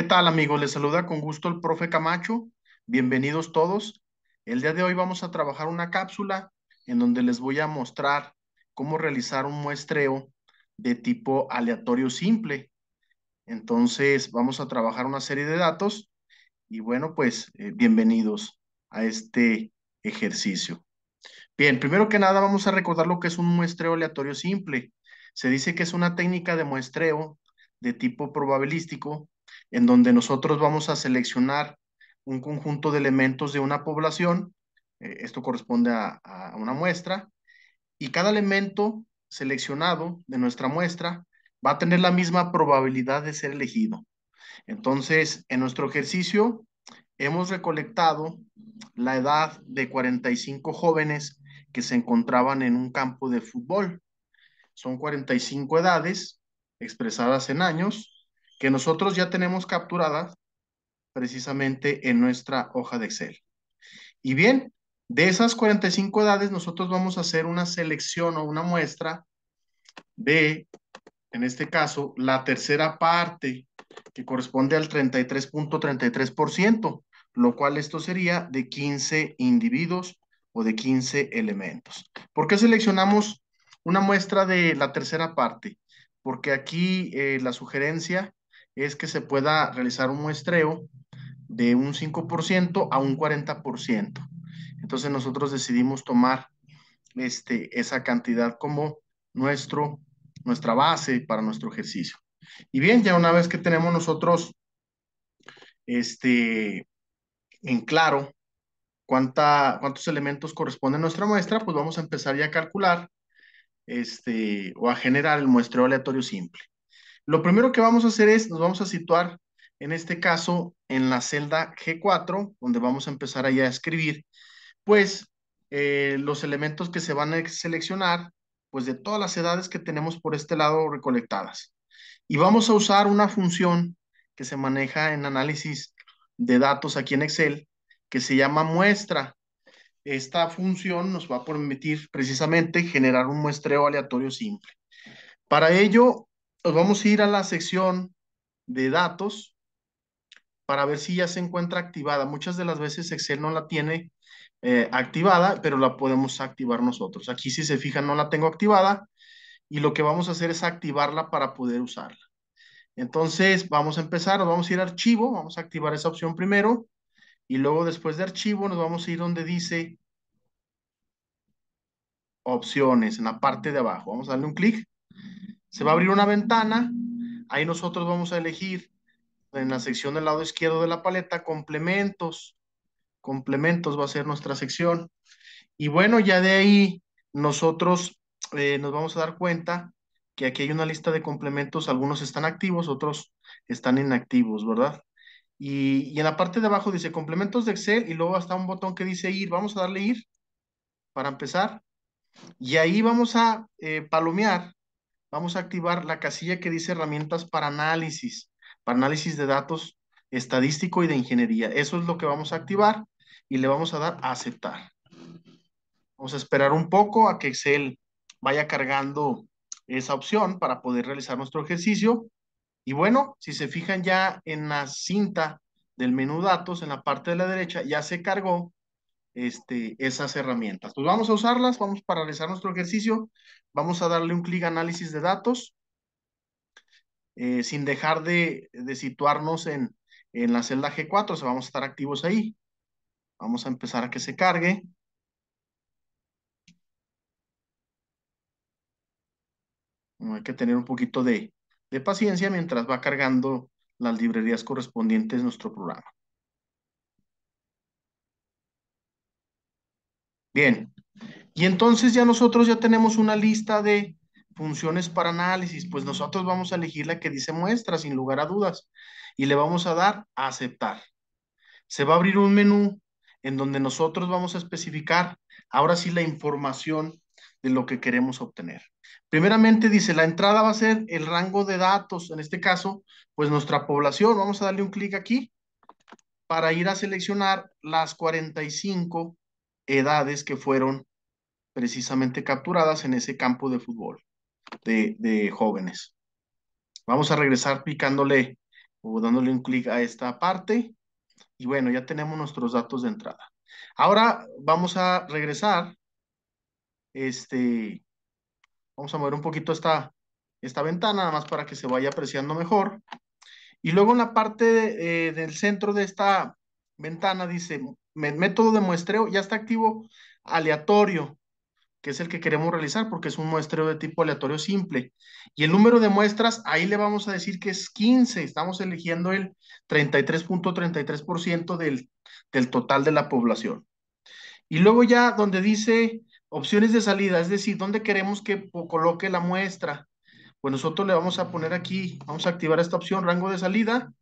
¿Qué tal amigos? Les saluda con gusto el profe Camacho. Bienvenidos todos. El día de hoy vamos a trabajar una cápsula en donde les voy a mostrar cómo realizar un muestreo de tipo aleatorio simple. Entonces vamos a trabajar una serie de datos y bueno, pues eh, bienvenidos a este ejercicio. Bien, primero que nada vamos a recordar lo que es un muestreo aleatorio simple. Se dice que es una técnica de muestreo de tipo probabilístico en donde nosotros vamos a seleccionar un conjunto de elementos de una población, eh, esto corresponde a, a una muestra, y cada elemento seleccionado de nuestra muestra va a tener la misma probabilidad de ser elegido. Entonces, en nuestro ejercicio hemos recolectado la edad de 45 jóvenes que se encontraban en un campo de fútbol. Son 45 edades expresadas en años que nosotros ya tenemos capturadas precisamente en nuestra hoja de Excel. Y bien, de esas 45 edades, nosotros vamos a hacer una selección o una muestra de, en este caso, la tercera parte que corresponde al 33.33%, lo cual esto sería de 15 individuos o de 15 elementos. ¿Por qué seleccionamos una muestra de la tercera parte? Porque aquí eh, la sugerencia es que se pueda realizar un muestreo de un 5% a un 40%. Entonces nosotros decidimos tomar este, esa cantidad como nuestro, nuestra base para nuestro ejercicio. Y bien, ya una vez que tenemos nosotros este, en claro cuánta, cuántos elementos corresponden nuestra muestra, pues vamos a empezar ya a calcular este, o a generar el muestreo aleatorio simple. Lo primero que vamos a hacer es, nos vamos a situar, en este caso, en la celda G4, donde vamos a empezar ahí a escribir, pues, eh, los elementos que se van a seleccionar, pues, de todas las edades que tenemos por este lado recolectadas. Y vamos a usar una función que se maneja en análisis de datos aquí en Excel, que se llama muestra. Esta función nos va a permitir precisamente generar un muestreo aleatorio simple. Para ello, nos vamos a ir a la sección de datos para ver si ya se encuentra activada. Muchas de las veces Excel no la tiene eh, activada, pero la podemos activar nosotros. Aquí si se fijan no la tengo activada y lo que vamos a hacer es activarla para poder usarla. Entonces vamos a empezar, nos vamos a ir a archivo, vamos a activar esa opción primero y luego después de archivo nos vamos a ir donde dice opciones, en la parte de abajo. Vamos a darle un clic se va a abrir una ventana, ahí nosotros vamos a elegir en la sección del lado izquierdo de la paleta complementos. Complementos va a ser nuestra sección. Y bueno, ya de ahí nosotros eh, nos vamos a dar cuenta que aquí hay una lista de complementos, algunos están activos, otros están inactivos, ¿verdad? Y, en la parte de abajo dice complementos de Excel y luego está un botón que dice ir, vamos a darle ir para empezar. Y ahí vamos a eh, palomear vamos a activar la casilla que dice herramientas para análisis, para análisis de datos estadístico y de ingeniería. Eso es lo que vamos a activar y le vamos a dar a aceptar. Vamos a esperar un poco a que Excel vaya cargando esa opción para poder realizar nuestro ejercicio. Y bueno, si se fijan ya en la cinta del menú datos, en la parte de la derecha, ya se cargó este, esas herramientas. Pues vamos a usarlas, vamos a realizar nuestro ejercicio, vamos a darle un clic a análisis de datos, eh, sin dejar de, situarnos en, en, la celda G4, vamos a estar activos ahí. Vamos a empezar a que se cargue. hay que tener un poquito de, de paciencia mientras va cargando las librerías correspondientes nuestro programa. Bien, y entonces ya nosotros ya tenemos una lista de funciones para análisis, pues nosotros vamos a elegir la que dice muestra, sin lugar a dudas, y le vamos a dar a aceptar. Se va a abrir un menú en donde nosotros vamos a especificar ahora sí la información de lo que queremos obtener. Primeramente dice, la entrada va a ser el rango de datos, en este caso, pues nuestra población. Vamos a darle un clic aquí para ir a seleccionar las 45 edades que fueron precisamente capturadas en ese campo de fútbol de, jóvenes. Vamos a regresar picándole o dándole un clic a esta parte. Y bueno, ya tenemos nuestros datos de entrada. Ahora vamos a regresar. Este, vamos a mover un poquito esta, esta ventana, nada más para que se vaya apreciando mejor. Y luego en la parte eh, del centro de esta, ventana dice método de muestreo, ya está activo aleatorio, que es el que queremos realizar porque es un muestreo de tipo aleatorio simple. Y el número de muestras, ahí le vamos a decir que es 15, estamos eligiendo el 33.33% del, del total de la población. Y luego ya donde dice opciones de salida, es decir, dónde queremos que coloque la muestra, pues nosotros le vamos a poner aquí, vamos a activar esta opción, rango de salida,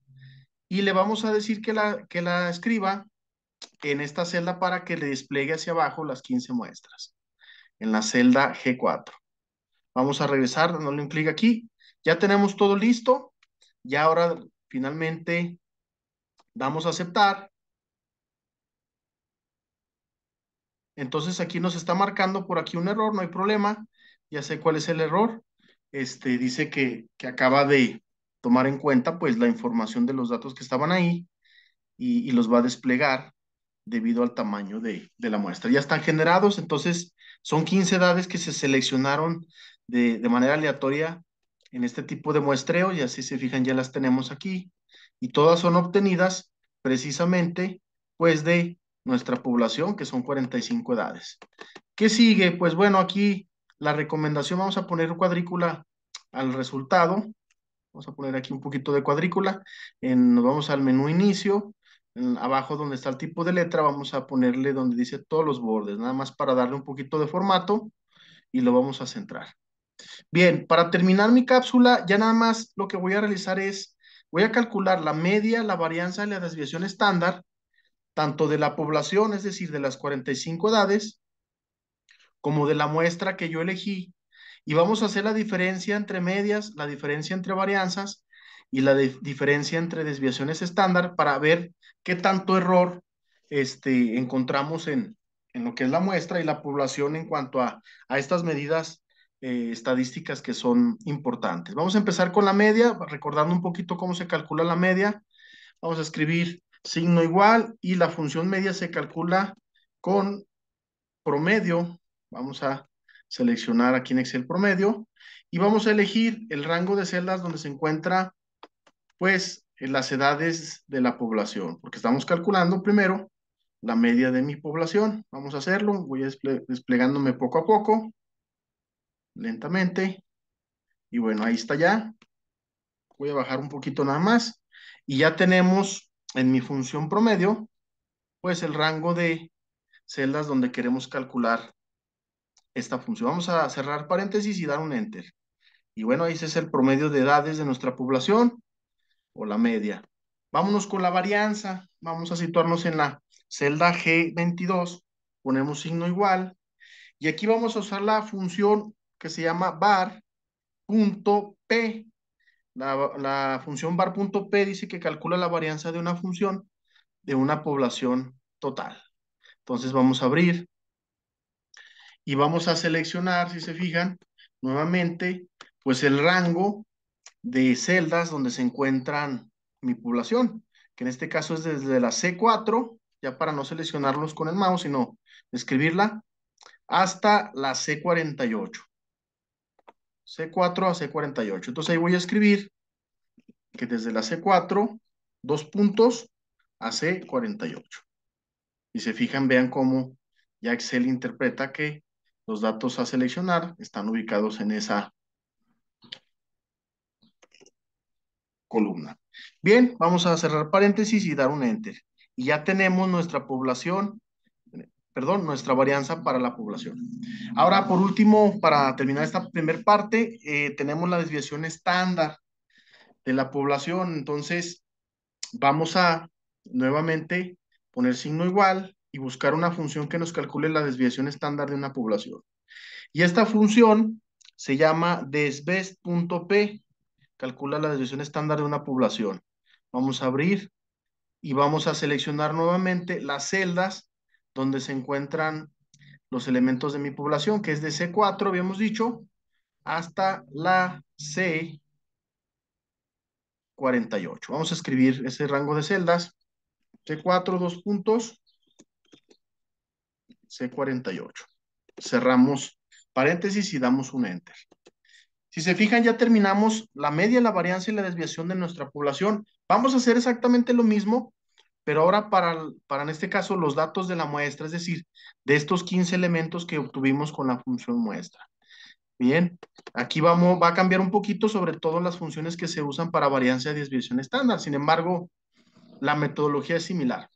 y le vamos a decir que la, que la escriba en esta celda para que le despliegue hacia abajo las 15 muestras, en la celda G4. Vamos a regresar, no le clic aquí. Ya tenemos todo listo. Y ahora finalmente damos a aceptar. Entonces aquí nos está marcando por aquí un error, no hay problema. Ya sé cuál es el error. Este dice que, que acaba de, tomar en cuenta pues la información de los datos que estaban ahí y, los va a desplegar debido al tamaño de, la muestra. Ya están generados, entonces son 15 edades que se seleccionaron de, de, manera aleatoria en este tipo de muestreo y así se fijan ya las tenemos aquí y todas son obtenidas precisamente pues de nuestra población que son 45 edades. ¿Qué sigue? Pues bueno, aquí la recomendación, vamos a poner cuadrícula al resultado Vamos a poner aquí un poquito de cuadrícula. nos vamos al menú inicio. abajo donde está el tipo de letra vamos a ponerle donde dice todos los bordes. Nada más para darle un poquito de formato y lo vamos a centrar. Bien, para terminar mi cápsula, ya nada más lo que voy a realizar es, voy a calcular la media, la varianza y la desviación estándar, tanto de la población, es decir, de las 45 edades, como de la muestra que yo elegí, y vamos a hacer la diferencia entre medias, la diferencia entre varianzas y la diferencia entre desviaciones estándar para ver qué tanto error este, encontramos en, lo que es la muestra y la población en cuanto a, estas medidas eh, estadísticas que son importantes. Vamos a empezar con la media, recordando un poquito cómo se calcula la media. Vamos a escribir signo igual y la función media se calcula con promedio. Vamos a seleccionar aquí en Excel promedio y vamos a elegir el rango de celdas donde se encuentra pues en las edades de la población, porque estamos calculando primero la media de mi población. Vamos a hacerlo, voy desplegándome poco a poco, lentamente. Y bueno, ahí está ya. Voy a bajar un poquito nada más. Y ya tenemos en mi función promedio, pues el rango de celdas donde queremos calcular esta función. Vamos a cerrar paréntesis y dar un enter. Y bueno, ese es el promedio de edades de nuestra población o la media. Vámonos con la varianza. Vamos a situarnos en la celda G22. Ponemos signo igual. Y aquí vamos a usar la función que se llama var.p. La, la función var.p dice que calcula la varianza de una función de una población total. Entonces vamos a abrir y vamos a seleccionar, si se fijan, nuevamente, pues el rango de celdas donde se encuentran mi población, que en este caso es desde la C4, ya para no seleccionarlos con el mouse, sino escribirla, hasta la C48. C4 a C48. Entonces ahí voy a escribir que desde la C4, dos puntos a C48. Y se fijan, vean cómo ya Excel interpreta que los datos a seleccionar están ubicados en esa columna. Bien, vamos a cerrar paréntesis y dar un enter. Y ya tenemos nuestra población, perdón, nuestra varianza para la población. Ahora, por último, para terminar esta primera parte, eh, tenemos la desviación estándar de la población. Entonces, vamos a nuevamente poner signo igual, y buscar una función que nos calcule la desviación estándar de una población. Y esta función se llama desvest.p, calcula la desviación estándar de una población. Vamos a abrir y vamos a seleccionar nuevamente las celdas donde se encuentran los elementos de mi población, que es de C4, habíamos dicho, hasta la C48. Vamos a escribir ese rango de celdas. C4, dos puntos. C48. Cerramos paréntesis y damos un enter. Si se fijan, ya terminamos la media, la varianza y la desviación de nuestra población. Vamos a hacer exactamente lo mismo, pero ahora para, para en este caso los datos de la muestra, es decir, de estos 15 elementos que obtuvimos con la función muestra. Bien, aquí vamos, va a cambiar un poquito sobre todo las funciones que se usan para varianza y desviación estándar. Sin embargo, la metodología es similar.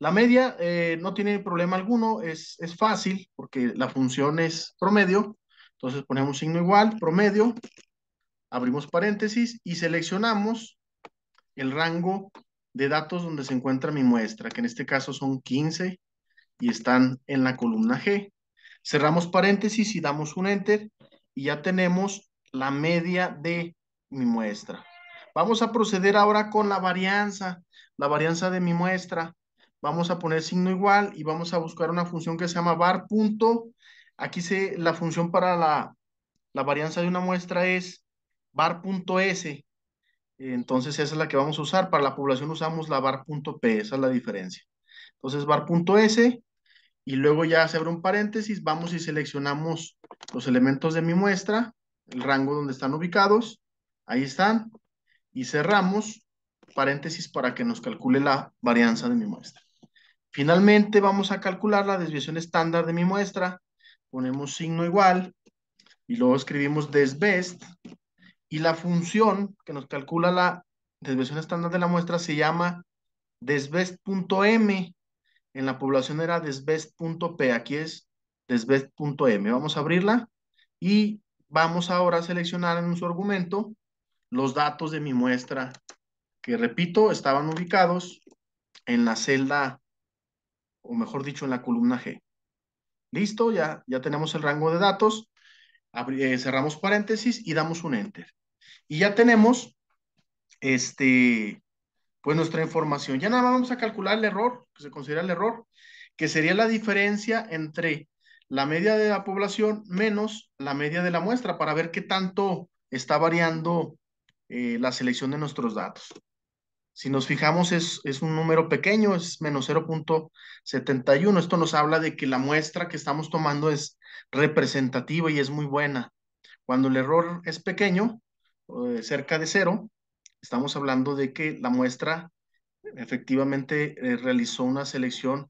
La media eh, no tiene problema alguno, es, es fácil porque la función es promedio. Entonces ponemos signo igual, promedio, abrimos paréntesis y seleccionamos el rango de datos donde se encuentra mi muestra, que en este caso son 15 y están en la columna G. Cerramos paréntesis y damos un enter y ya tenemos la media de mi muestra. Vamos a proceder ahora con la varianza, la varianza de mi muestra vamos a poner signo igual y vamos a buscar una función que se llama var Aquí se, la función para la, la varianza de una muestra es var.s. Entonces esa es la que vamos a usar. Para la población usamos la var.p, esa es la diferencia. Entonces var.s y luego ya se abre un paréntesis, vamos y seleccionamos los elementos de mi muestra, el rango donde están ubicados, ahí están, y cerramos paréntesis para que nos calcule la varianza de mi muestra. Finalmente vamos a calcular la desviación estándar de mi muestra. Ponemos signo igual y luego escribimos desbest y la función que nos calcula la desviación estándar de la muestra se llama desbest.m. En la población era desbest.p, aquí es desbest.m. Vamos a abrirla y vamos ahora a seleccionar en su argumento los datos de mi muestra que, repito, estaban ubicados en la celda o mejor dicho, en la columna G. Listo, ya, ya tenemos el rango de datos, eh, cerramos paréntesis y damos un enter. Y ya tenemos este, pues nuestra información. Ya nada más vamos a calcular el error, que se considera el error, que sería la diferencia entre la media de la población menos la media de la muestra para ver qué tanto está variando eh, la selección de nuestros datos. Si nos fijamos, es, es un número pequeño, es menos 0.71. Esto nos habla de que la muestra que estamos tomando es representativa y es muy buena. Cuando el error es pequeño, cerca de cero, estamos hablando de que la muestra efectivamente eh, realizó una selección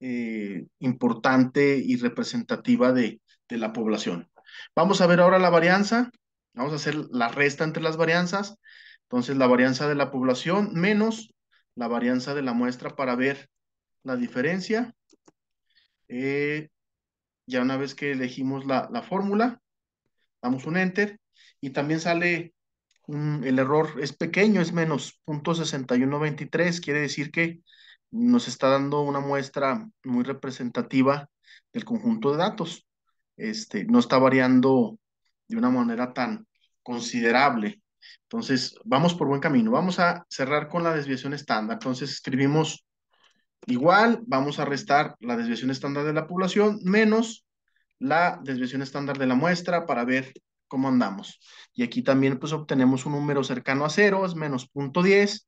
eh, importante y representativa de, de la población. Vamos a ver ahora la varianza. Vamos a hacer la resta entre las varianzas. Entonces, la varianza de la población menos la varianza de la muestra para ver la diferencia. Eh, ya una vez que elegimos la, fórmula, damos un enter y también sale el error es pequeño, es menos 0.6123, quiere decir que nos está dando una muestra muy representativa del conjunto de datos. Este, no está variando de una manera tan considerable entonces, vamos por buen camino. Vamos a cerrar con la desviación estándar. Entonces, escribimos igual, vamos a restar la desviación estándar de la población menos la desviación estándar de la muestra para ver cómo andamos. Y aquí también pues obtenemos un número cercano a cero, es menos punto diez.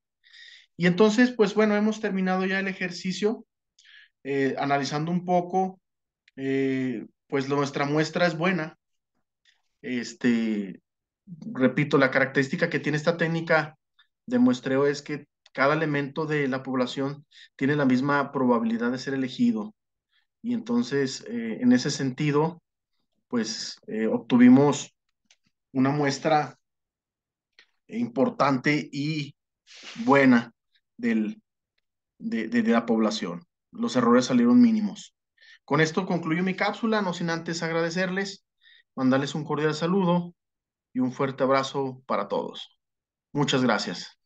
Y entonces, pues bueno, hemos terminado ya el ejercicio, eh, analizando un poco, eh, pues nuestra muestra es buena. Este, repito, la característica que tiene esta técnica de muestreo es que cada elemento de la población tiene la misma probabilidad de ser elegido. Y entonces, eh, en ese sentido, pues eh, obtuvimos una muestra importante y buena del, de, de la población. Los errores salieron mínimos. Con esto concluyo mi cápsula, no sin antes agradecerles, mandarles un cordial saludo y un fuerte abrazo para todos. Muchas gracias.